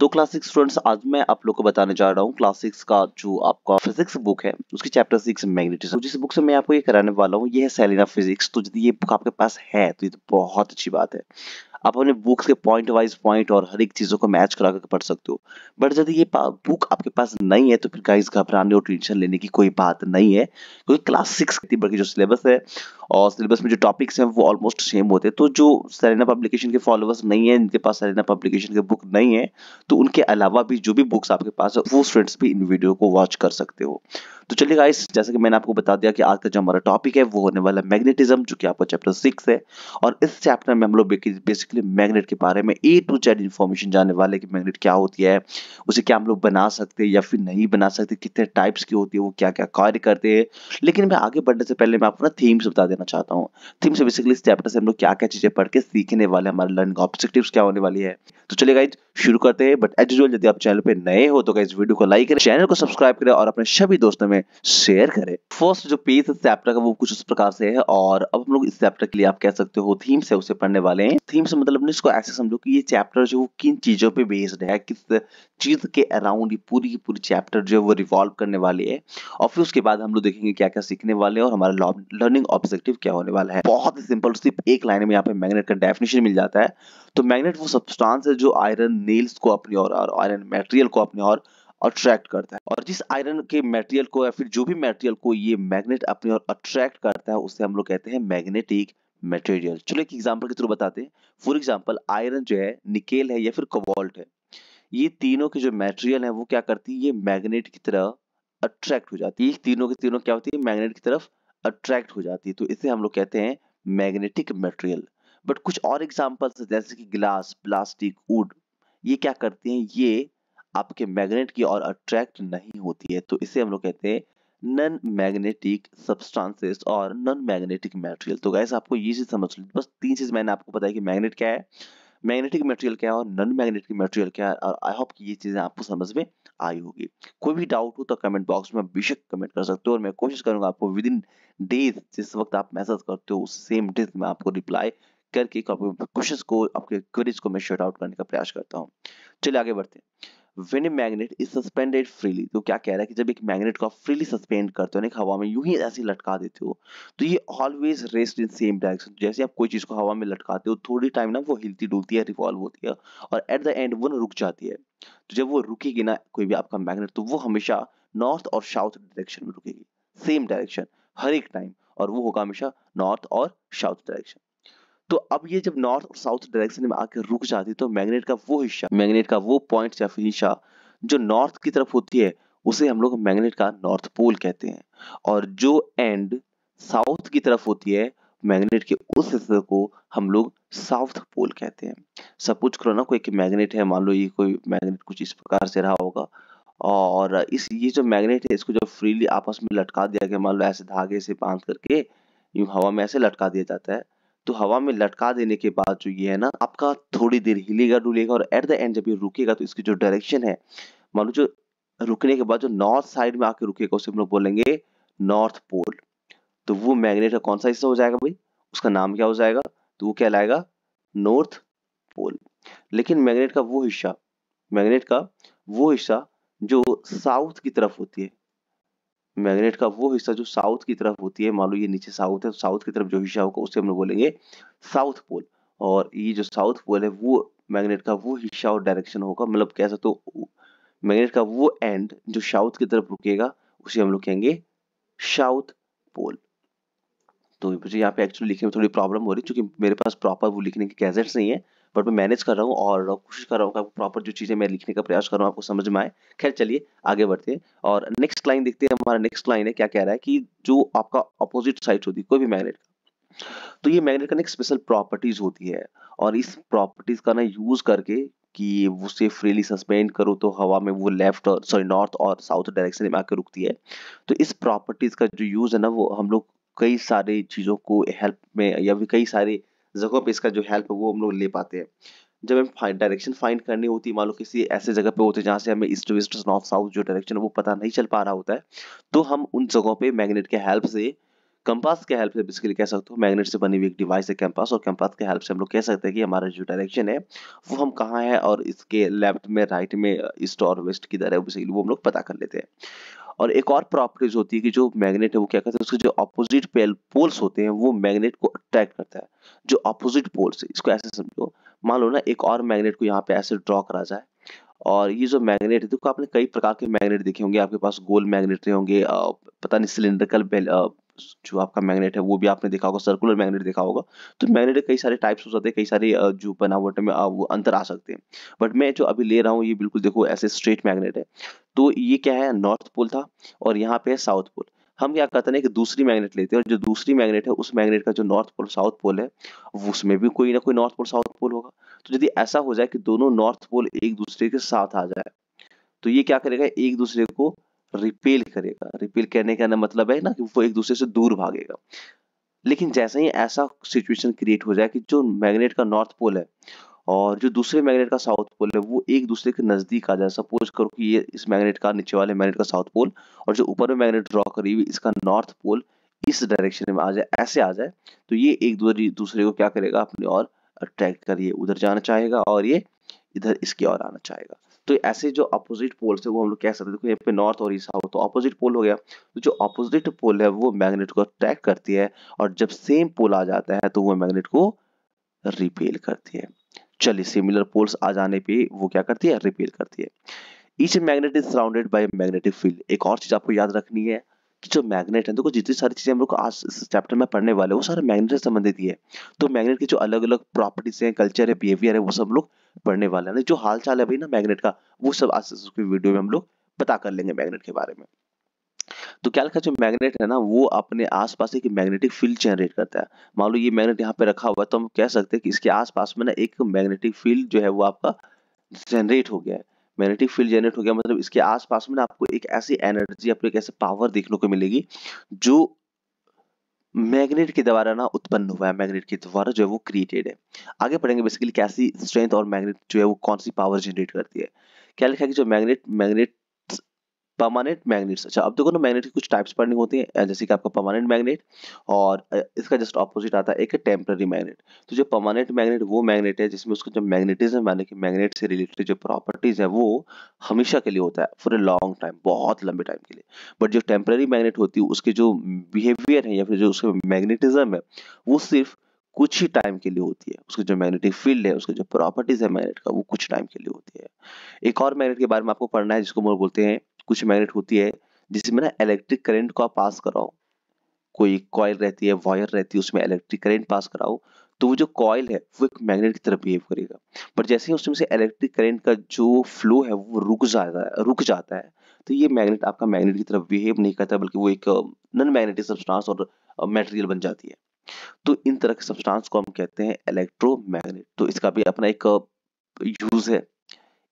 तो class six students आज मैं आप लोग को बताने जा रहा हूँ क्लास सिक्स का जो आपका फिजिक्स बुक है उसकी चैप्टर सिक्स मैग्नेटिज्म जिस बुक से मैं आपको ये कराने वाला हूँ ये है सेलिना फिजिक्स तो यदि ये बुक आपके पास है तो ये तो बहुत अच्छी बात है आप अपने बुक्स के पॉइंट वाइज पॉइंट और हर एक चीज़ों को मैच करा करके पढ़ सकते हो बट यदि ये बुक आपके पास नहीं है तो फिर गाइस घबराने और टेंशन लेने की कोई बात नहीं है क्योंकि क्लास सिक्स के जो सिलेबस है और सिलेबस में जो टॉपिक्स हैं वो ऑलमोस्ट सेम होते हैं तो जो सरेना पब्लिकेशन के फॉलोअर्स नहीं है जिनके पास सरेना पब्लिकेशन के बुक नहीं है तो उनके अलावा भी जो भी बुक्स आपके पास है वो स्टूडेंट्स भी इन वीडियो को वॉच कर सकते हो तो चलिए गाइस जैसे कि मैंने आपको बता दिया कि आज का जो हमारा टॉपिक है वो होने वाला मैग्नेटिज्म जो कि आपका चैप्टर सिक्स है और इस चैप्टर में हम लोग बेसिकली मैग्नेट के बारे में ए टू जेड इन्फॉर्मेशन जानने वाले कि मैग्नेट क्या होती है उसे क्या हम लोग बना सकते हैं या फिर नहीं बना सकते कितने टाइप्स की होती है वो क्या क्या कार्य करते हैं लेकिन मैं आगे बढ़ने से पहले मैं आपको ना थीम्स बता देना चाहता हूँ थीम्स बेसिकली इस चैप्टर से हम लोग क्या क्या चीजें पढ़ के सीखने वाले हमारे लर्निंग ऑब्जेक्टिव क्या होने वाली है तो चलिए गाइज शुरू करते हैं बट एज यूजल यदि आप चैनल पर नए हो तो गाइज वीडियो को लाइक करें चैनल को सब्सक्राइब करें और अपने सभी दोस्तों में में शेयर करें फर्स्ट जो पेज इस चैप्टर का वो कुछ उस प्रकार से है और अब हम लोग इस चैप्टर के लिए आप कह सकते हो थीम्स है उसे पढ़ने वाले हैं थीम्स मतलब इसको ऐसे समझो कि ये चैप्टर जो किन चीजों पे बेस्ड है किस चीज के अराउंड पूरी की पूरी चैप्टर जो है वो रिवॉल्व करने वाली है और फिर उसके बाद हम लोग देखेंगे क्या क्या सीखने वाले हैं और हमारा लर्निंग ऑब्जेक्टिव क्या होने वाला है बहुत ही सिंपल सिर्फ एक लाइन में यहाँ पे मैग्नेट का डेफिनेशन मिल जाता है तो मैग्नेट वो सब्सटेंस है जो आयरन नेल्स को अपनी और आयरन मटेरियल को अपने और अट्रैक्ट करता है और जिस आयरन के मेटेरियल को या फिर जो भी मेटेरियल को ये मैग्नेट अपनी ओर अट्रैक्ट करता है उसे हम लोग कहते हैं मैग्नेटिक मेटेरियल चलो एक एग्जाम्पल के थ्रू बताते हैं फॉर एग्जाम्पल आयरन जो है निकेल है या फिर कोबाल्ट है ये तीनों के जो मेटेरियल है वो क्या करती है ये मैग्नेट की तरह अट्रैक्ट हो जाती है तीनों के तीनों क्या होती है मैग्नेट की तरफ अट्रैक्ट हो जाती है तो इसे हम लोग कहते हैं मैग्नेटिक मटेरियल बट कुछ और एग्जाम्पल्स जैसे कि ग्लास प्लास्टिक वुड ये क्या करते हैं ये आपके मैग्नेट की ओर अट्रैक्ट नहीं होती है तो इसे हम लोग कहते हैं नॉन मैग्नेटिक सब्सटेंसेस और नॉन मैग्नेटिक मटेरियल तो गैस आपको ये चीज समझ लो बस तीन चीज मैंने आपको बताया कि मैग्नेट क्या है मैग्नेटिक मटेरियल क्या है और नॉन मैग्नेटिक मटेरियल क्या है और आई होप कि ये चीजें आपको समझ में आई होगी कोई भी डाउट हो तो कमेंट बॉक्स में बेशक कमेंट कर सकते हो और मैं कोशिश करूंगा आपको विद इन डेज जिस वक्त आप मैसेज करते हो उस सेम डेज में आपको रिप्लाई करके क्वेश्चन को आपके क्वेरीज को मैं शॉर्ट आउट करने का प्रयास करता हूँ चलिए आगे बढ़ते हैं when a magnet is suspended freely तो क्या कह रहा है कि जब एक मैग्नेट को आप फ्रीली सस्पेंड करते हो हवा में यूं ही ऐसे लटका देते हो तो ये always rest in same direction जैसे आप कोई चीज को हवा में लटकाते हो थोड़ी टाइम ना वो हिलती डुलती है रिवॉल्व होती है और एट द एंड वो रुक जाती है तो जब वो रुकेगी ना कोई भी आपका मैग्नेट तो वो हमेशा नॉर्थ और साउथ डायरेक्शन में रुकेगी सेम डायरेक्शन हर एक टाइम और वो होगा हमेशा नॉर्थ और साउथ डायरेक्शन तो अब ये जब नॉर्थ और साउथ डायरेक्शन में आके रुक जाती है तो मैग्नेट का वो हिस्सा मैग्नेट का वो पॉइंट या फिर हिस्सा जो नॉर्थ की तरफ होती है उसे हम लोग मैग्नेट का नॉर्थ पोल कहते हैं और जो एंड साउथ की तरफ होती है मैग्नेट के उस हिस्से को हम लोग साउथ पोल कहते हैं सब कुछ करो ना कोई मैग्नेट है मान लो ये कोई मैग्नेट कुछ इस प्रकार से रहा होगा और इस ये जो मैग्नेट है इसको जब फ्रीली आपस में लटका दिया गया मान लो ऐसे धागे से बांध करके यूं हवा में ऐसे लटका दिया जाता है तो हवा में लटका देने के बाद जो ये है ना आपका थोड़ी देर हिलेगा डुलेगा और एट द एंड जब ये रुकेगा तो इसकी जो डायरेक्शन है मान लो जो रुकने के बाद जो नॉर्थ साइड में आके रुकेगा उसे हम लोग बोलेंगे नॉर्थ पोल तो वो मैग्नेट का कौन सा हिस्सा हो जाएगा भाई उसका नाम क्या हो जाएगा तो वो क्या लाएगा नॉर्थ पोल लेकिन मैग्नेट का वो हिस्सा मैग्नेट का वो हिस्सा जो साउथ की तरफ होती है मैग्नेट का वो हिस्सा जो साउथ की तरफ होती है मान लो ये नीचे साउथ है तो साउथ की तरफ जो हिस्सा होगा उसे हम लोग बोलेंगे साउथ पोल और ये जो साउथ पोल है वो मैग्नेट का वो हिस्सा और डायरेक्शन होगा मतलब कह सकते हो मैग्नेट का वो एंड जो साउथ की तरफ रुकेगा उसे हम लोग कहेंगे साउथ पोल तो मुझे यहाँ पे एक्चुअली लिखने में थोड़ी प्रॉब्लम हो रही है क्योंकि मेरे पास प्रॉपर वो लिखने के गैजेट्स नहीं है बट मैं मैनेज कर रहा हूँ और कोशिश कर रहा हूँ आपको प्रॉपर जो चीज़ें मैं लिखने का प्रयास कर रहा हूँ आपको समझ में आए खैर चलिए आगे बढ़ते हैं और नेक्स्ट लाइन देखते हैं हमारा नेक्स्ट लाइन है क्या कह रहा है कि जो आपका अपोजिट साइड होती है कोई भी मैग्नेट तो ये मैग्नेट का एक स्पेशल प्रॉपर्टीज होती है और इस प्रॉपर्टीज का ना यूज करके कि उसे फ्रीली सस्पेंड करो तो हवा में वो लेफ्ट और सॉरी नॉर्थ और साउथ डायरेक्शन में आकर रुकती है तो इस प्रॉपर्टीज का जो यूज है ना वो हम लोग कई सारे चीज़ों को हेल्प में या भी कई सारे जगहों पे इसका जो हेल्प है वो हम लोग ले पाते हैं जब हम डायरेक्शन फाइंड करनी होती है मान लो किसी ऐसे जगह पे होते हैं जहाँ से हमें ईस्ट वेस्ट नॉर्थ साउथ जो डायरेक्शन है वो पता नहीं चल पा रहा होता है तो हम उन जगहों पे मैग्नेट के हेल्प से कंपास के हेल्प से बेसिकली कह सकते हो मैग्नेट से बनी हुई एक डिवाइस है कैंपास और कैंपास के हेल्प से हम लोग कह सकते हैं कि हमारा जो डायरेक्शन है वो हम कहाँ है और इसके लेफ्ट में राइट में ईस्ट और वेस्ट किधर है बेसिकली वो हम लोग पता कर लेते हैं और एक और प्रॉपर्टीज होती है कि जो मैग्नेट है वो क्या करता है उसके जो ऑपोजिट पोल्स होते हैं वो मैग्नेट को अट्रैक्ट करता है जो ऑपोजिट पोल्स इसको ऐसे समझो मान लो ना एक और मैग्नेट को यहाँ पे ऐसे ड्रॉ करा जाए और ये जो मैग्नेट है देखो आपने कई प्रकार के मैग्नेट देखे होंगे आपके पास गोल मैग्नेट रहे होंगे पता नहीं सिलेंड्रिकल जो आपका मैग्नेट है वो भी आपने देखा होगा सर्कुलर मैग्नेट देखा होगा तो मैग्नेट कई सारे टाइप्स हो सकते हैं कई सारे जो बनावट में वो अंतर आ सकते हैं बट मैं जो अभी ले रहा हूँ ये बिल्कुल देखो ऐसे स्ट्रेट मैग्नेट है तो ये क्या है नॉर्थ पोल था और यहाँ पे साउथ पोल हम क्या करते हैं कि दूसरी मैग्नेट लेते हैं और जो दूसरी मैग्नेट है उस मैग्नेट का जो नॉर्थ पोल साउथ पोल है उसमें भी कोई ना कोई नॉर्थ पोल साउथ पोल होगा तो यदि ऐसा हो जाए कि दोनों नॉर्थ पोल एक दूसरे के साथ आ जाए तो ये क्या करेगा एक दूसरे को रिपेल करेगा रिपेल करने का ना मतलब है ना कि वो एक दूसरे से दूर भागेगा लेकिन जैसे ही ऐसा सिचुएशन क्रिएट हो जाए कि जो मैग्नेट का नॉर्थ पोल है और जो दूसरे मैग्नेट का साउथ पोल है वो एक दूसरे के नज़दीक आ जाए सपोज करो कि ये इस मैग्नेट का नीचे वाले मैग्नेट का साउथ पोल और जो ऊपर में मैग्नेट ड्रॉ करी हुई इसका नॉर्थ पोल इस डायरेक्शन में आ जाए ऐसे आ जाए तो ये एक दूसरे को क्या करेगा अपने और अट्रैक्ट करिए उधर जाना चाहेगा और ये इधर इसकी ओर आना चाहेगा तो ऐसे जो अपोजिट पोल्स है वो हम लोग कह सकते हैं देखो यहाँ पे नॉर्थ और ईसा हो तो अपोजिट पोल हो गया तो जो अपोजिट पोल है वो मैग्नेट को अट्रैक्ट करती है और जब सेम पोल आ जाता है तो वो मैग्नेट को रिपेल करती है चलिए सिमिलर पोल्स आ जाने पे वो क्या करती है रिपेयर करती है each magnet is surrounded by magnetic field एक और चीज आपको याद रखनी है कि जो मैग्नेट है देखो तो जितनी सारी चीजें हम लोग आज इस चैप्टर में पढ़ने वाले वो सारे मैग्नेट से संबंधित ही है तो मैग्नेट की जो अलग अलग प्रॉपर्टीज हैं कल्चर है बिहेवियर है वो सब लोग पढ़ने वाले हैं जो हाल चाल है भाई ना मैग्नेट का वो सब आज इस वीडियो में हम लोग पता कर लेंगे मैग्नेट के बारे में तो क्या लिखा जो मैग्नेट है ना वो अपने आसपास एक मैग्नेटिक फील्ड जनरेट करता है मान लो ये मैग्नेट यहाँ पे रखा हुआ है तो हम कह सकते हैं कि इसके आसपास में ना एक मैग्नेटिक फील्ड जो है वो आपका जनरेट हो गया है मैग्नेटिक फील्ड जनरेट हो गया मतलब इसके आसपास में ना आपको एक ऐसी एनर्जी आपको एक ऐसे पावर देखने को मिलेगी जो मैग्नेट के द्वारा ना उत्पन्न हुआ है मैग्नेट के द्वारा जो है वो क्रिएटेड है आगे पढ़ेंगे बेसिकली कैसी स्ट्रेंथ और मैग्नेट जो है वो कौन सी पावर जनरेट करती है क्या लिखा है कि जो मैग्नेट मैग्नेट परमानेंट मैग्नेट्स अच्छा अब देखो ना मैग्नेट की कुछ टाइप्स पढ़नी होती हैं जैसे कि आपका परमानेंट मैग्नेट और इसका जस्ट ऑपोजिट आता है एक टेम्प्ररी मैग्नेट तो जो परमानेंट मैग्नेट वो मैग्नेट है जिसमें उसका जो मैग्नेटिज्म यानी कि मैग्नेट से रिलेटेड जो प्रॉपर्टीज है वो हमेशा के लिए होता है फॉर ए लॉन्ग टाइम बहुत लंबे टाइम के लिए बट जो टेम्प्ररी मैग्नेट होती है उसके जो बिहेवियर है या फिर जो उसका मैग्नेटिज्म है वो सिर्फ कुछ ही टाइम के लिए होती है उसका जो मैग्नेटिक फील्ड है उसका जो प्रॉपर्टीज है मैग्नेट का वो कुछ टाइम के लिए होती है एक और मैग्नेट के बारे में आपको पढ़ना है जिसको बोलते हैं कुछ मैग्नेट होती है जिसमें ना इलेक्ट्रिक करंट को आप पास कराओ कोई कॉयल रहती है वायर रहती है उसमें इलेक्ट्रिक करंट पास कराओ तो वो जो कॉयल है वो एक मैग्नेट की तरफ बिहेव करेगा पर जैसे ही उसमें से इलेक्ट्रिक करंट का जो फ्लो है वो रुक जाता है रुक जाता है तो ये मैग्नेट आपका मैग्नेट की तरफ बिहेव नहीं करता बल्कि वो एक नॉन मैग्नेटिक सब्सटेंस और मटेरियल बन जाती है तो इन तरह के सब्सटेंस को हम कहते हैं इलेक्ट्रोमैग्नेट तो इसका भी अपना एक यूज है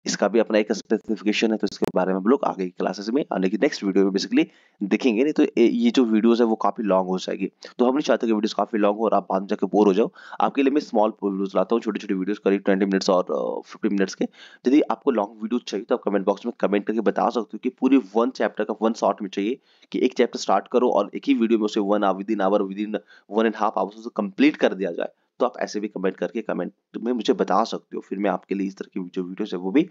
इसका भी अपना एक स्पेसिफिकेशन है तो इसके बारे में हम लोग आगे क्लासेस में आने की नेक्स्ट वीडियो में बेसिकली देखेंगे नहीं तो ये जो वीडियोस है वो काफी लॉन्ग हो जाएगी तो हम नहीं चाहते कि वीडियोस काफी लॉन्ग हो और आप बाद में जाकर बोर हो जाओ आपके लिए मैं स्मॉल वीडियोस लाता हूँ छोटे छोटे वीडियो करीब ट्वेंटी मिनट्स और फिफ्टी मिनट्स के यदि आपको लॉन्ग वीडियो चाहिए तो आप कमेंट बॉक्स में कमेंट करके बता सकते हो कि पूरी वन चैप्टर का वन शॉर्ट में चाहिए कि एक चैप्टर स्टार्ट करो और एक ही वीडियो में उसे one within hour within one and half hours उसे कंप्लीट कर दिया जाए तो आप ऐसे भी कमेंट करके कमेंट में मुझे बता सकते हो फिर मैं आपके लिए इस तरह की जो वीडियोस है वो भी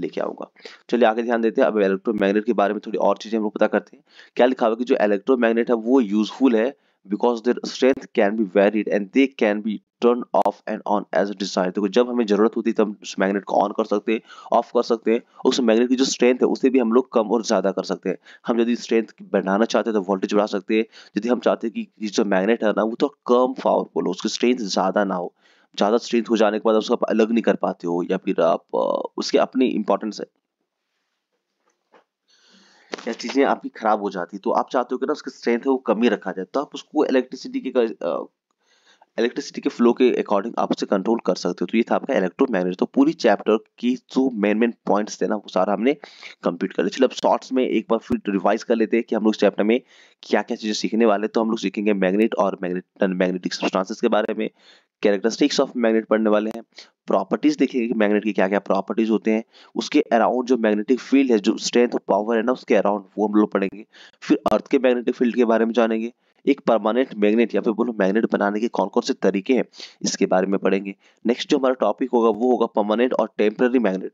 लेके आऊंगा चलिए आगे ध्यान देते हैं अब इलेक्ट्रोमैग्नेट के बारे में थोड़ी और चीज़ें हम लोग पता करते हैं क्या लिखा हुआ कि जो इलेक्ट्रोमैग्नेट है वो यूजफुल है because their strength can be varied and they can be turn off and on as desire देखो जब हमें जरूरत होती है तब उस मैग्नेट को ऑन कर सकते हैं ऑफ कर सकते हैं उस मैग्नेट की जो स्ट्रेंथ है उसे भी हम लोग कम और ज्यादा कर सकते हैं हम यदि स्ट्रेंथ बढ़ाना चाहते हैं तो वोल्टेज बढ़ा सकते हैं यदि हम चाहते हैं कि जो मैग्नेट है ना वो थोड़ा कम पावरफुल हो उसकी स्ट्रेंथ ज्यादा ना हो ज्यादा स्ट्रेंथ हो जाने के बाद उसको आप अलग नहीं कर पाते हो या फिर आप उसके अपनी इंपॉर्टेंस है या चीज़ें आपकी ख़राब हो जाती तो आप चाहते हो कि ना उसकी स्ट्रेंथ है वो कम ही रखा जाए तो आप उसको इलेक्ट्रिसिटी के इलेक्ट्रिसिटी के फ्लो के अकॉर्डिंग आप उसे कंट्रोल कर सकते हो तो ये था आपका इलेक्ट्रोमैग्नेट तो पूरी चैप्टर की जो मेन मेन पॉइंट्स थे ना वो सारा हमने कंप्लीट कर लिया चलो अब शॉर्ट्स में एक बार फिर रिवाइज कर लेते हैं कि हम लोग चैप्टर में क्या क्या चीज़ें सीखने वाले तो हम लोग सीखेंगे मैग्नेट और मैग्नेटिक सब्सटांसेस के बारे में कैरेक्टरिस्टिक्स ऑफ मैग्नेट पढ़ने वाले हैं प्रॉपर्टीज देखेंगे कि मैग्नेट की क्या क्या प्रॉपर्टीज होते हैं उसके अराउंड जो मैग्नेटिक फील्ड है जो स्ट्रेंथ और पावर है ना उसके अराउंड वो हम लोग पढ़ेंगे फिर अर्थ के मैग्नेटिक फील्ड के बारे में जानेंगे एक परमानेंट मैग्नेट या फिर बोलो मैग्नेट बनाने के कौन कौन से तरीके हैं इसके बारे में पढ़ेंगे नेक्स्ट जो हमारा टॉपिक होगा वो होगा परमानेंट और टेम्पररी मैग्नेट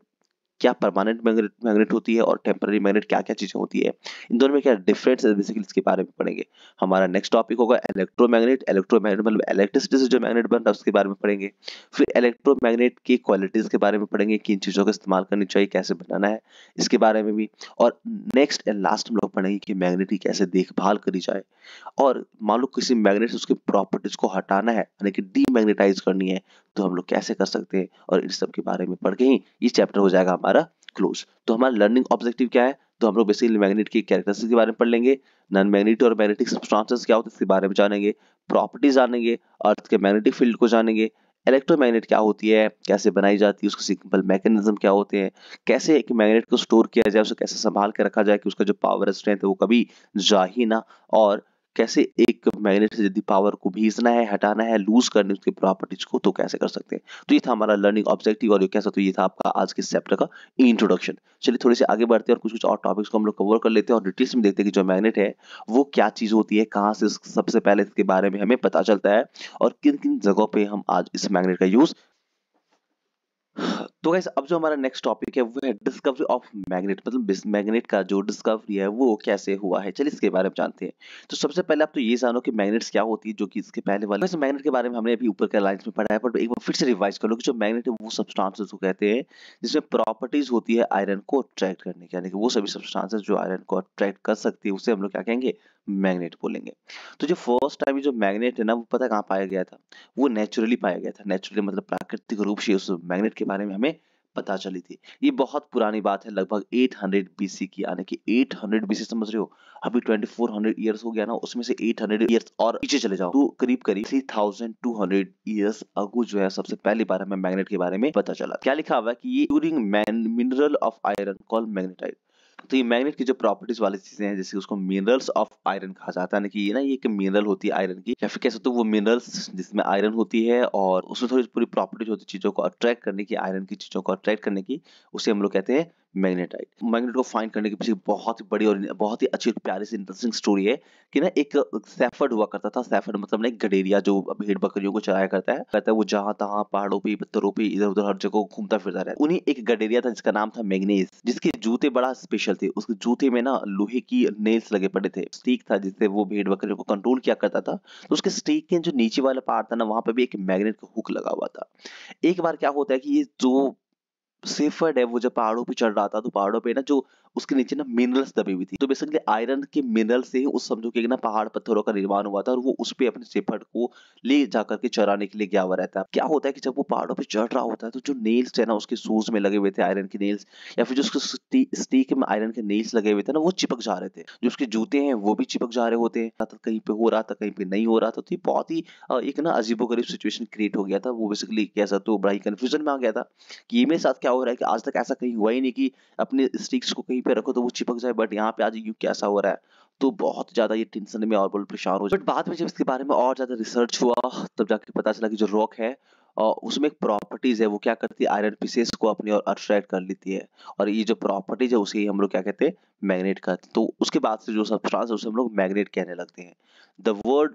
क्या परमानेंट मैग्नेट मैग्नेट होती है और टेम्पररी मैग्नेट क्या क्या चीज़ें होती है इन दोनों में क्या डिफरेंस है बेसिकली इसके बारे में पढ़ेंगे हमारा नेक्स्ट टॉपिक होगा इलेक्ट्रोमैग्नेट इलेक्ट्रोमैग्नेट मतलब इलेक्ट्रिसिटी से जो मैग्नेट बन रहा है उसके बारे में पढ़ेंगे फिर इलेक्ट्रोमैग्नेट की क्वालिटीज़ के बारे में पढ़ेंगे किन चीज़ों का इस्तेमाल करनी चाहिए कैसे बनाना है इसके बारे में भी और नेक्स्ट एंड लास्ट हम लोग पढ़ेंगे कि मैग्नेट की कैसे देखभाल करी जाए और मान लो किसी मैग्नेट से उसकी प्रॉपर्टीज़ को हटाना है यानी कि डीमैग्नेटाइज करनी है तो हम लोग कैसे कर सकते हैं और इन सब के बारे में पढ़ के ही ये चैप्टर हो जाएगा हमारा क्लोज तो हमारा लर्निंग ऑब्जेक्टिव क्या है तो हम लोग बेसिकली मैग्नेट की कैरेक्टरिस्टिक्स के बारे में पढ़ लेंगे नॉन मैग्नेट और मैग्नेटिक सब्सटेंसेस क्या होते हैं इसके बारे में जानेंगे प्रॉपर्टीज जानेंगे अर्थ के मैग्नेटिक फील्ड को जानेंगे इलेक्ट्रोमैग्नेट क्या होती है कैसे बनाई जाती है उसके सिंपल मैकेनिज्म क्या होते हैं कैसे एक मैग्नेट को स्टोर किया जाए उसे कैसे संभाल के रखा जाए कि उसका जो पावर स्ट्रेंथ है वो कभी जा ही ना और कैसे एक मैग्नेट से यदि पावर को भेजना है हटाना है लूज करने उसकी प्रॉपर्टीज को तो कैसे कर सकते हैं तो ये था हमारा लर्निंग ऑब्जेक्टिव और ये कैसा तो ये था आपका आज के चैप्टर का इंट्रोडक्शन चलिए थोड़े से आगे बढ़ते हैं और कुछ कुछ और टॉपिक्स को हम लोग कवर कर लेते हैं और डिटेल्स में देखते हैं कि जो मैग्नेट है वो क्या चीज होती है कहाँ से सबसे पहले इसके बारे में हमें पता चलता है और किन किन जगहों पर हम आज इस मैग्नेट का यूज तो गैस अब जो हमारा नेक्स्ट टॉपिक है वो है डिस्कवरी ऑफ मैग्नेट मतलब मैग्नेट का जो डिस्कवरी है वो कैसे हुआ है चलिए इसके बारे में जानते हैं तो सबसे पहले आप तो ये जानो कि मैग्नेट्स क्या होती है जो कि इसके पहले वाले मैग्नेट के बारे में हमने अभी ऊपर के लाइन में पढ़ा है पर एक बार फिर से रिवाइज कर लो कि जो मैग्नेट है वो सब्सटांसेस को कहते हैं जिसमें प्रॉपर्टीज होती है आयरन को अट्रैक्ट करने की यानी कि वो सभी सब्सटांसेस जो आयरन को अट्रैक्ट कर सकती है उसे हम लोग क्या कहेंगे मैग्नेट बोलेंगे तो जो फर्स्ट टाइम जो मैग्नेट है ना वो पता कहाँ पाया गया था वो नेचुरली पाया गया था नेचुरली मतलब प्राकृतिक रूप से उस मैग्नेट के बारे में हमें पता चली थी ये बहुत पुरानी बात है लगभग 800 बीसी की यानी कि 800 बीसी समझ रहे हो अभी 2400 इयर्स हो गया ना उसमें से 800 इयर्स और पीछे चले जाओ तो करीब करीब 3200 इयर्स अगो जो है सबसे पहली बार हमें मैग्नेट के बारे में पता चला क्या लिखा हुआ है कि ये during mineral of iron call magnetite तो ये मैग्नेट की जो प्रॉपर्टीज वाली चीजें हैं जैसे उसको मिनरल्स ऑफ आयरन कहा जाता है कि ये ना ये एक मिनरल होती है आयरन की या फिर कह सकते हो वो मिनरल्स जिसमें आयरन होती है और उसमें थोड़ी पूरी प्रॉपर्टीज होती है चीजों को अट्रैक्ट करने की आयरन की चीजों को अट्रैक्ट करने की उसे हम लोग कहते हैं मैग्नेटाइट मैग्नेट को फाइंड करने के पीछे बहुत ही बड़ी और बहुत ही अच्छी प्यारी सी इंटरेस्टिंग स्टोरी है कि ना एक सैफर्ड हुआ करता था सैफर्ड मतलब ना एक गडेरिया जो भेड़ बकरियों को चराया करता है कहता है वो जहाँ तहाँ पहाड़ों पे पत्थरों पे इधर उधर हर जगह घूमता फिरता रहता उन्हीं एक गडेरिया था जिसका नाम था मैग्नेस जिसके जूते बड़ा स्पेशल थे उसके जूते में ना लोहे की नेल्स लगे पड़े थे स्टीक था जिससे वो भेड़ बकरियों को कंट्रोल किया करता था तो उसके स्टीक के जो नीचे वाला पार्ट था ना वहां पर भी एक मैग्नेट का हुक लगा हुआ था एक बार क्या होता है कि ये जो सेफर्ड है वो जब पहाड़ों पे चढ़ रहा था तो पहाड़ों पे ना जो उसके नीचे ना मिनरल्स दबी हुई थी तो बेसिकली आयरन के मिनरल से उस समझो कि ना पहाड़ पत्थरों का निर्माण हुआ था और वो उस पर अपने सेफर्ड को ले जाकर के चराने के लिए गया हुआ रहता है क्या होता है कि जब वो पहाड़ों पर चढ़ रहा होता है तो जो नेल्स है ना उसके शूज में लगे हुए थे आयरन के नेल्स या फिर जो उसके स्टीक में आयरन के नेल्स लगे हुए थे ना वो चिपक जा रहे थे जो उसके जूते हैं वो भी चिपक जा रहे होते हैं तो कहीं पे हो रहा था कहीं पे नहीं हो रहा था तो बहुत ही एक ना अजीबो सिचुएशन क्रिएट हो गया था वो बेसिकली कैसा तो बड़ा ही कंफ्यूजन में आ गया था कि ये मेरे साथ क्या हो रहा है कि आज तक ऐसा कहीं हुआ ही नहीं कि अपने स्टिक्स को कहीं कहीं पे रखो तो वो चिपक जाए बट यहाँ पे आज यू कैसा हो रहा है तो बहुत ज़्यादा ये टेंशन में और बोल परेशान हो जाए बट बाद में जब इसके बारे में और ज़्यादा रिसर्च हुआ तब जाके पता चला कि जो रॉक है और उसमें एक प्रॉपर्टीज है वो क्या करती है आयरन पीसेस को अपनी और अट्रैक्ट कर लेती है और ये जो प्रॉपर्टीज है उसे ही हम लोग क्या कहते हैं मैग्नेट कहते हैं तो उसके बाद से जो सब्सटेंस है उसे हम लोग मैग्नेट कहने लगते हैं the word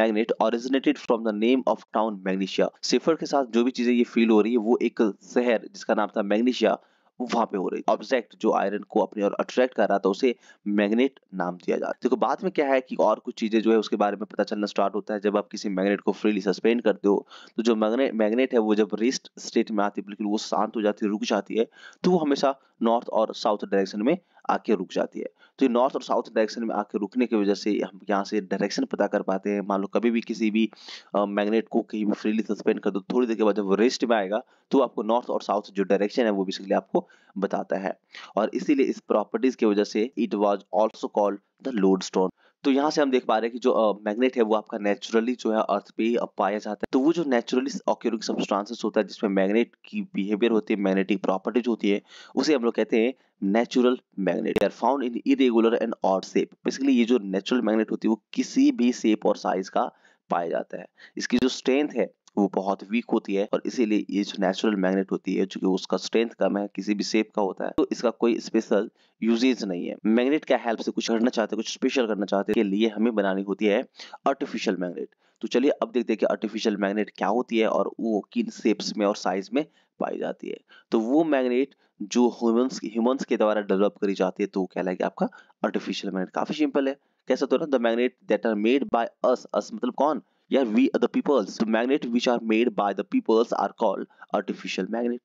magnet originated from the name of town Magnesia सिफर के साथ जो भी चीजें ये फील हो रही है वो एक शहर जिसका नाम था मैग्नीशिया वहां पे हो रही ऑब्जेक्ट जो आयरन को अपनी ओर अट्रैक्ट कर रहा था उसे मैग्नेट नाम दिया जाता है देखो बाद में क्या है कि और कुछ चीजें जो है उसके बारे में पता चलना स्टार्ट होता है जब आप किसी मैग्नेट को फ्रीली सस्पेंड करते हो तो जो मैग्नेट है वो जब रिस्ट स्टेट में आती है बिल्कुल वो शांत हो जाती है रुक जाती है तो वो हमेशा नॉर्थ और साउथ डायरेक्शन में आके रुक जाती है तो ये नॉर्थ और साउथ डायरेक्शन में आके रुकने की वजह से हम यहाँ से डायरेक्शन पता कर पाते हैं मान लो कभी भी किसी भी मैग्नेट को कहीं भी फ्रीली सस्पेंड कर दो थोड़ी देर के बाद जब वो रेस्ट में आएगा तो आपको नॉर्थ और साउथ जो डायरेक्शन है वो बेसिकली आपको बताता है और इसीलिए इस प्रॉपर्टीज की वजह से it was also called the lodestone तो यहाँ से हम देख पा रहे हैं कि जो मैग्नेट uh, है वो आपका नेचुरली जो है अर्थ पे पाया जाता है तो वो जो नेचुरली ऑक्यूरिंग सब्सटेंसेस होता है जिसमें मैग्नेट की बिहेवियर होती है मैग्नेटिक प्रॉपर्टीज होती है उसे हम लोग कहते हैं natural magnet are found in irregular and odd shape basically ये जो नेचुरल मैग्नेट होती है वो किसी भी शेप और साइज का पाया जाता है इसकी जो स्ट्रेंथ है वो बहुत वीक होती है और इसीलिए ये जो नेचुरल मैग्नेट होती है जो कि उसका स्ट्रेंथ कम है किसी भी सेप का होता है तो इसका कोई स्पेशल यूजेज नहीं है मैग्नेट क्या हेल्प से कुछ करना चाहते हैं कुछ स्पेशल करना चाहते हैं के लिए हमें बनानी होती है आर्टिफिशियल मैग्नेट तो चलिए अब देखते हैं कि आर्टिफिशियल मैग्नेट क्या होती है और वो किन शेप्स में और साइज में पाई जाती है तो वो मैग्नेट जो ह्यूमंस ह्यूमंस के द्वारा डेवलप करी जाती है तो वो कहलाएगी आपका आर्टिफिशियल मैग्नेट काफी सिंपल है कैसा तो ना the magnet that are made by us us मतलब कौन yeah we uh, the peoples the magnets which are made by the peoples are called artificial magnet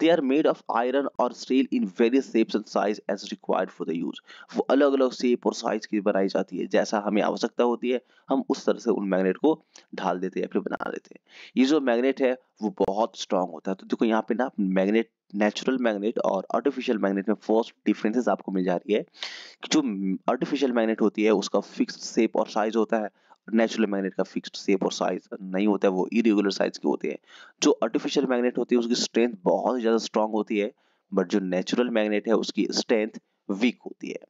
they are made of iron or steel in various shapes and size as required for the use वो अलग अलग shape और size की बनाई जाती है जैसा हमें आवश्यकता होती है हम उस तरह से उन मैग्नेट को ढाल देते हैं फिर बना लेते हैं ये जो मैग्नेट है वो बहुत स्ट्रांग होता है तो देखो यहाँ पे ना मैग्नेट नेचुरल मैग्नेट और आर्टिफिशियल मैग्नेट में फर्स्ट डिफरेंसेस आपको मिल जा रही है कि जो आर्टिफिशियल मैग्नेट होती है उसका फिक्स शेप और साइज होता है नेचुरल मैग्नेट का फिक्स्ड शेप और साइज नहीं होता है वो इरेगुलर साइज के होते हैं जो आर्टिफिशियल मैग्नेट होती है उसकी स्ट्रेंथ बहुत ज़्यादा स्ट्रांग होती है बट जो नेचुरल मैग्नेट है उसकी स्ट्रेंथ वीक होती है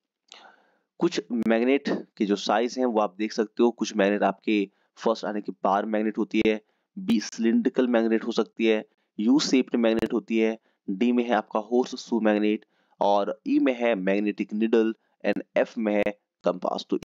कुछ मैग्नेट के जो साइज हैं वो आप देख सकते हो कुछ मैग्नेट आपके फर्स्ट आने की बार मैग्नेट होती है बी सिलिंड्रिकल मैग्नेट हो सकती है यू सेप्ड मैग्नेट होती है डी में है आपका होर्स सू मैग्नेट और ई e में है मैग्नेटिक निडल एंड एफ में है कंपास तो